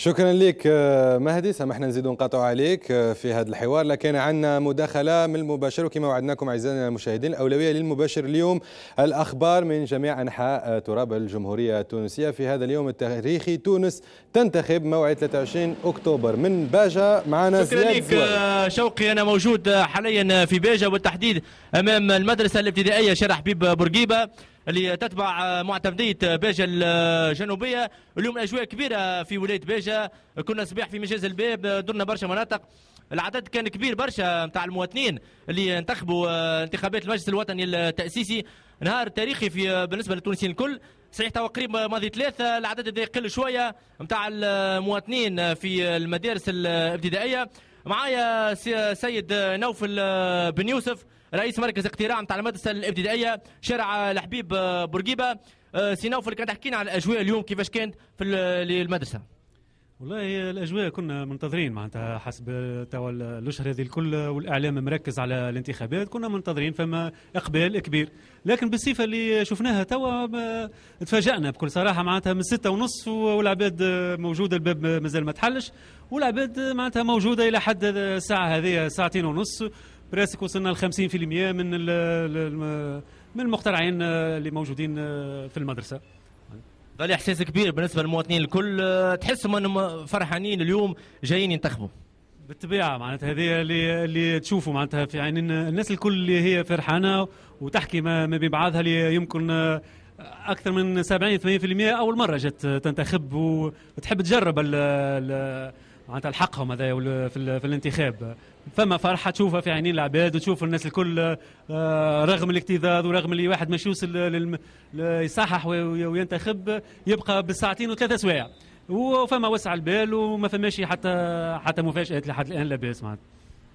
شكرا لك آه، مهدي سامحنا نزيد نقاطع عليك آه، في هذا الحوار لكن عندنا مداخله من المباشر وكما وعدناكم اعزائنا المشاهدين الاولويه للمباشر اليوم الاخبار من جميع انحاء آه، تراب الجمهوريه التونسيه في هذا اليوم التاريخي تونس تنتخب موعد 23 اكتوبر من باجا معنا شكرا لك شوقي انا موجود حاليا في باجا وبالتحديد امام المدرسه الابتدائيه شارع حبيب بورقيبه اللي تتبع معتمدية باجة الجنوبية اليوم أجواء كبيرة في ولاية باجة كنا صباح في مجاز الباب درنا برشا مناطق العدد كان كبير برشا نتاع المواطنين اللي انتخبوا آه، انتخابات المجلس الوطني التأسيسي نهار تاريخي في آه، بالنسبة للتونسيين الكل صحيح توا قريب ماضي ثلاثة العدد يقل شوية نتاع المواطنين آه، في المدارس الابتدائية معايا سيد نوفل آه، بن يوسف رئيس مركز اقتراع نتاع المدرسه الابتدائيه شارع الحبيب آه، آه، بورقيبه سي نوفل كان تحكينا على الاجواء اليوم كيفاش كانت في المدرسه والله الاجواء كنا منتظرين معناتها حسب توا الاشهر هذه الكل والاعلام مركز على الانتخابات كنا منتظرين فما اقبال كبير لكن بالصفه اللي شفناها توا تفاجأنا بكل صراحه معناتها من ستة ونص والعباد موجوده الباب مازال ما تحلش والعباد معناتها موجوده الى حد الساعه هذه ساعتين ونص براسك وصلنا ل 50% من من المقترعين اللي موجودين في المدرسه قال احساس كبير بالنسبه للمواطنين الكل تحسهم انهم فرحانين اليوم جايين ينتخبوا بالطبيعه معناتها هذه اللي اللي تشوفوا معناتها في يعني الناس الكل اللي هي فرحانه وتحكي ما بين بعضها اللي يمكن اكثر من 70 80% اول مره جت تنتخب وتحب تجرب ال ال معناتها الحقهم هذا في, في الانتخاب فما فرحه تشوفها في عينين العباد وتشوف الناس الكل آه، رغم الاكتظاظ ورغم اللي واحد مش يوصل يصحح وينتخب يبقى بالساعتين وثلاثة سوايع وفما وسع البال وما فماش حتى حتى مفاجات لحد الان لاباس معناتها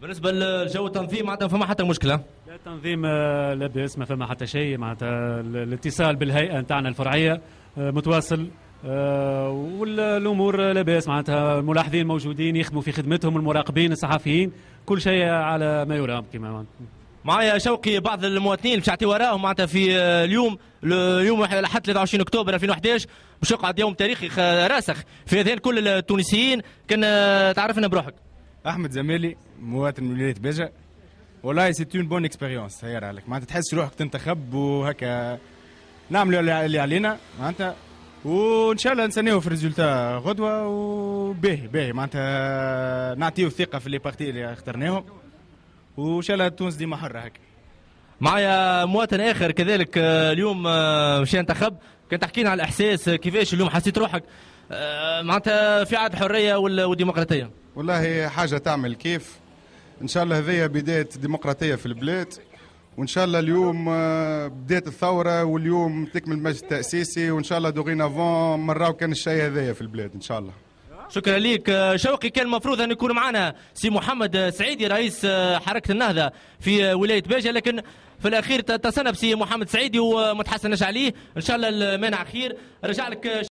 بالنسبه للجو التنظيم معناتها فما حتى مشكله لا التنظيم آه، لاباس ما فما حتى شيء معناتها الاتصال بالهيئه نتاعنا الفرعيه آه، متواصل آه، والامور لاباس معناتها الملاحظين موجودين يخدموا في خدمتهم المراقبين الصحفيين كل شيء على ما يرام كما معايا شوقي بعض المواطنين باش يعطي وراهم معناتها في آه، اليوم اليوم لحد 23 اكتوبر 2011 باش يقعد يوم تاريخي راسخ في اذهان كل التونسيين كان آه، تعرفنا بروحك احمد زميلي مواطن من ولايه باجه والله سي اون بون اكسبيريونس سيارة عليك معناتها تحس روحك تنتخب وهكا نعملوا اللي علينا معناتها وان شاء الله نستناو في ريزولتا غدوه وباهي باهي معناتها نعطيو الثقه في لي بارتي اللي اخترناهم وان شاء الله تونس ديما حره هكا معايا مواطن اخر كذلك آه، اليوم آه، مشى ينتخب كان تحكي لنا على الاحساس آه، كيفاش اليوم حسيت روحك معناتها في عاد الحريه والديمقراطيه والله حاجه تعمل كيف ان شاء الله هذه بدايه ديمقراطيه في البلاد وان شاء الله اليوم آه، بدات الثوره واليوم تكمل المجلس التاسيسي وان شاء الله دوغينا فون مراو كان الشيء هذايا في البلاد ان شاء الله شكرا لك آه، شوقي كان المفروض ان يكون معنا سي محمد سعيدي رئيس آه، حركه النهضه في ولايه باجه لكن في الاخير تصنب سي محمد سعيدي وما تحسناش عليه ان شاء الله المانع خير رجع لك